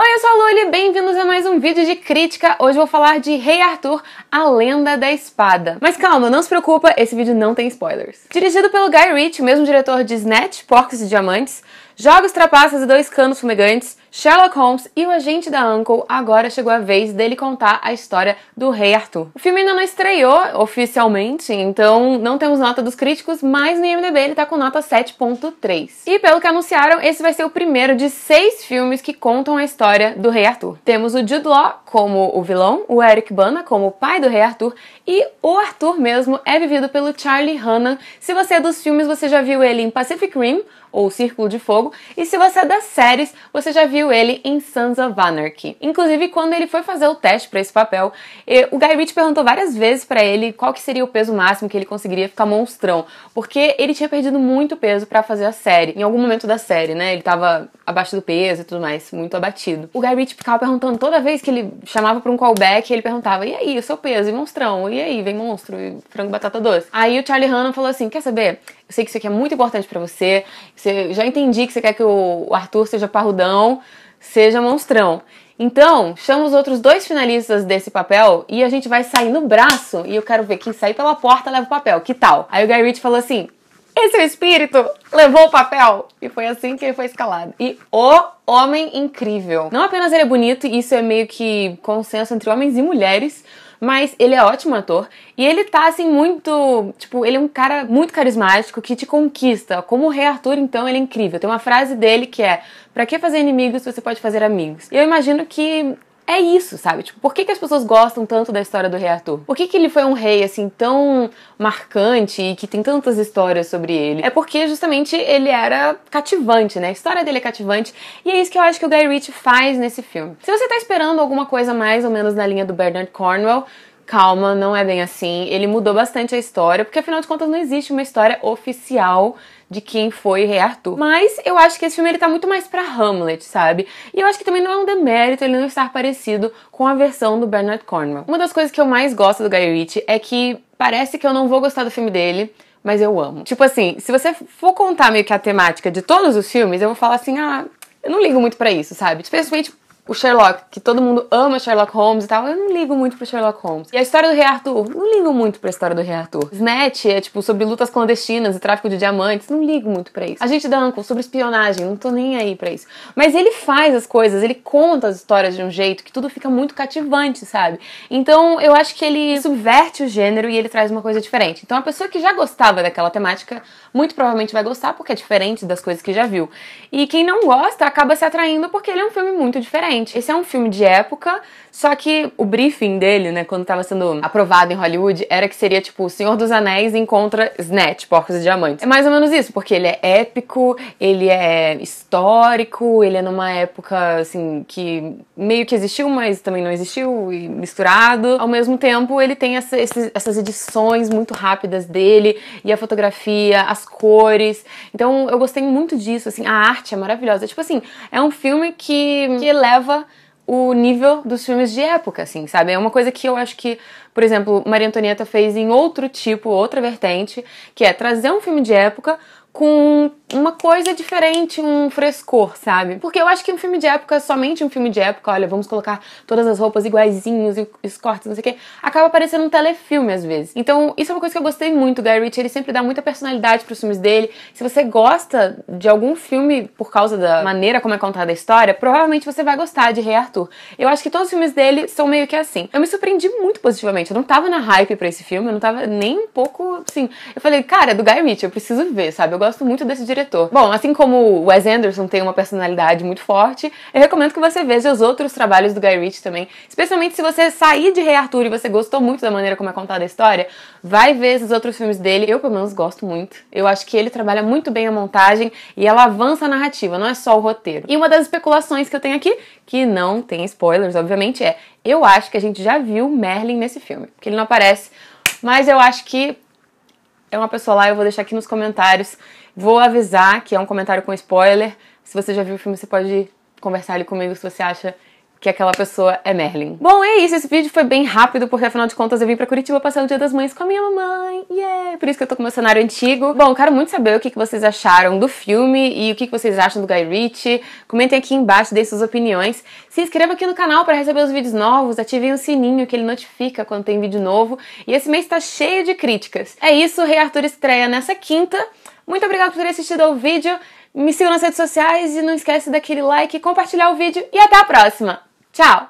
Oi, eu sou a Lully, bem-vindos a mais um vídeo de crítica. Hoje vou falar de Rei Arthur, a Lenda da Espada. Mas calma, não se preocupa, esse vídeo não tem spoilers. Dirigido pelo Guy Ritchie, o mesmo diretor de Snatch, Porcos e Diamantes, Jogos, Trapaças e Dois Canos Fumegantes, Sherlock Holmes e o agente da Uncle, agora chegou a vez dele contar a história do Rei Arthur. O filme ainda não estreou oficialmente, então não temos nota dos críticos, mas no IMDb ele tá com nota 7.3. E pelo que anunciaram, esse vai ser o primeiro de seis filmes que contam a história do Rei Arthur. Temos o Jude Law como o vilão, o Eric Bana como o pai do Rei Arthur e o Arthur mesmo é vivido pelo Charlie Hunnam. Se você é dos filmes, você já viu ele em Pacific Rim ou Círculo de Fogo, e se você é das séries, você já viu viu ele em Sons of Anarchy. Inclusive, quando ele foi fazer o teste para esse papel, o Guy Ritchie perguntou várias vezes para ele qual que seria o peso máximo que ele conseguiria ficar monstrão, porque ele tinha perdido muito peso para fazer a série, em algum momento da série, né? Ele tava abaixo do peso e tudo mais, muito abatido. O Guy Ritchie tipo, ficava perguntando toda vez que ele chamava pra um callback, ele perguntava: e aí, o seu peso? E monstrão? E aí, vem monstro? E frango batata doce? Aí o Charlie Hannon falou assim: quer saber? Eu sei que isso aqui é muito importante para você, você já entendi que você quer que o Arthur seja parrudão, seja monstrão. Então, chama os outros dois finalistas desse papel e a gente vai sair no braço e eu quero ver quem sair pela porta leva o papel. Que tal? Aí o Guy Ritchie falou assim: esse espírito levou o papel. E foi assim que ele foi escalado. E o homem incrível. Não apenas ele é bonito, isso é meio que consenso entre homens e mulheres, mas ele é ótimo ator. E ele tá, assim, muito. Tipo, ele é um cara muito carismático que te conquista. Como o Rei Arthur, então, ele é incrível. Tem uma frase dele que é: Pra que fazer inimigos se você pode fazer amigos? E eu imagino que é isso, sabe? Tipo, por que, que as pessoas gostam tanto da história do rei Arthur? Por que, que ele foi um rei, assim, tão marcante e que tem tantas histórias sobre ele? É porque, justamente, ele era cativante, né? A história dele é cativante e é isso que eu acho que o Guy Ritchie faz nesse filme. Se você tá esperando alguma coisa mais ou menos na linha do Bernard Cornwell, calma, não é bem assim. Ele mudou bastante a história, porque afinal de contas não existe uma história oficial de quem foi Rei Arthur. Mas eu acho que esse filme ele tá muito mais para Hamlet, sabe? E eu acho que também não é um demérito ele não estar parecido com a versão do Bernard Cornwell. Uma das coisas que eu mais gosto do Guy Ritchie é que parece que eu não vou gostar do filme dele, mas eu amo. Tipo assim, se você for contar meio que a temática de todos os filmes, eu vou falar assim: "Ah, eu não ligo muito para isso", sabe? Especialmente o Sherlock, que todo mundo ama Sherlock Holmes e tal, eu não ligo muito pro Sherlock Holmes. E a história do Rei Arthur, não ligo muito pra história do Rei Arthur. Snatch é tipo sobre lutas clandestinas e tráfico de diamantes, não ligo muito pra isso. A gente da Uncle, sobre espionagem, não tô nem aí pra isso. Mas ele faz as coisas, ele conta as histórias de um jeito que tudo fica muito cativante, sabe? Então eu acho que ele subverte o gênero e ele traz uma coisa diferente. Então a pessoa que já gostava daquela temática, muito provavelmente vai gostar porque é diferente das coisas que já viu. E quem não gosta acaba se atraindo porque ele é um filme muito diferente diferente. Esse é um filme de época, só que o briefing dele, né, quando tava sendo aprovado em Hollywood, era que seria tipo O Senhor dos Anéis encontra Snatch, Porcos e Diamantes. É mais ou menos isso, porque ele é épico, ele é histórico, ele é numa época assim que meio que existiu, mas também não existiu e misturado. Ao mesmo tempo, ele tem essa, esses, essas edições muito rápidas dele e a fotografia, as cores. Então, eu gostei muito disso, assim, a arte é maravilhosa. Tipo assim, é um filme que, que eleva eleva o nível dos filmes de época, assim, sabe? É uma coisa que eu acho que, por exemplo, Maria Antonieta fez em outro tipo, outra vertente, que é trazer um filme de época com uma coisa diferente, um frescor, sabe? Porque eu acho que um filme de época, somente um filme de época, olha, vamos colocar todas as roupas iguaizinhos e os cortes, não sei o quê, acaba parecendo um telefilme às vezes. Então, isso é uma coisa que eu gostei muito do Guy Ritchie, ele sempre dá muita personalidade pros filmes dele. Se você gosta de algum filme por causa da maneira como é contada a história, provavelmente você vai gostar de Rei Arthur. Eu acho que todos os filmes dele são meio que assim. Eu me surpreendi muito positivamente, eu não tava na hype para esse filme, eu não tava nem um pouco, assim, eu falei, cara, é do Guy Ritchie, eu preciso ver, sabe? Eu gosto muito desse diretor diretor. Bom, assim como o Wes Anderson tem uma personalidade muito forte, eu recomendo que você veja os outros trabalhos do Guy Ritchie também. Especialmente se você sair de Rei Arthur e você gostou muito da maneira como é contada a história, vai ver esses outros filmes dele. Eu, pelo menos, gosto muito. Eu acho que ele trabalha muito bem a montagem e ela avança a narrativa, não é só o roteiro. E uma das especulações que eu tenho aqui, que não tem spoilers, obviamente, é eu acho que a gente já viu Merlin nesse filme, porque ele não aparece, mas eu acho que é uma pessoa lá, eu vou deixar aqui nos comentários. Vou avisar que é um comentário com spoiler. Se você já viu o filme, você pode conversar ali comigo se você acha que aquela pessoa é Merlin. Bom, é isso. Esse vídeo foi bem rápido, porque afinal de contas eu vim pra Curitiba passar o Dia das Mães com a minha mamãe. Yeah! Por isso que eu tô com meu cenário antigo. Bom, quero muito saber o que vocês acharam do filme e o que vocês acham do Guy Ritchie. Comentem aqui embaixo, deem suas opiniões. Se inscreva aqui no canal para receber os vídeos novos, ativem o sininho que ele notifica quando tem vídeo novo. E esse mês tá cheio de críticas. É isso, o Rei Arthur estreia nessa quinta. Muito obrigada por ter assistido ao vídeo. Me sigam nas redes sociais e não esquece daquele like, compartilhar o vídeo e até a próxima! Tchau!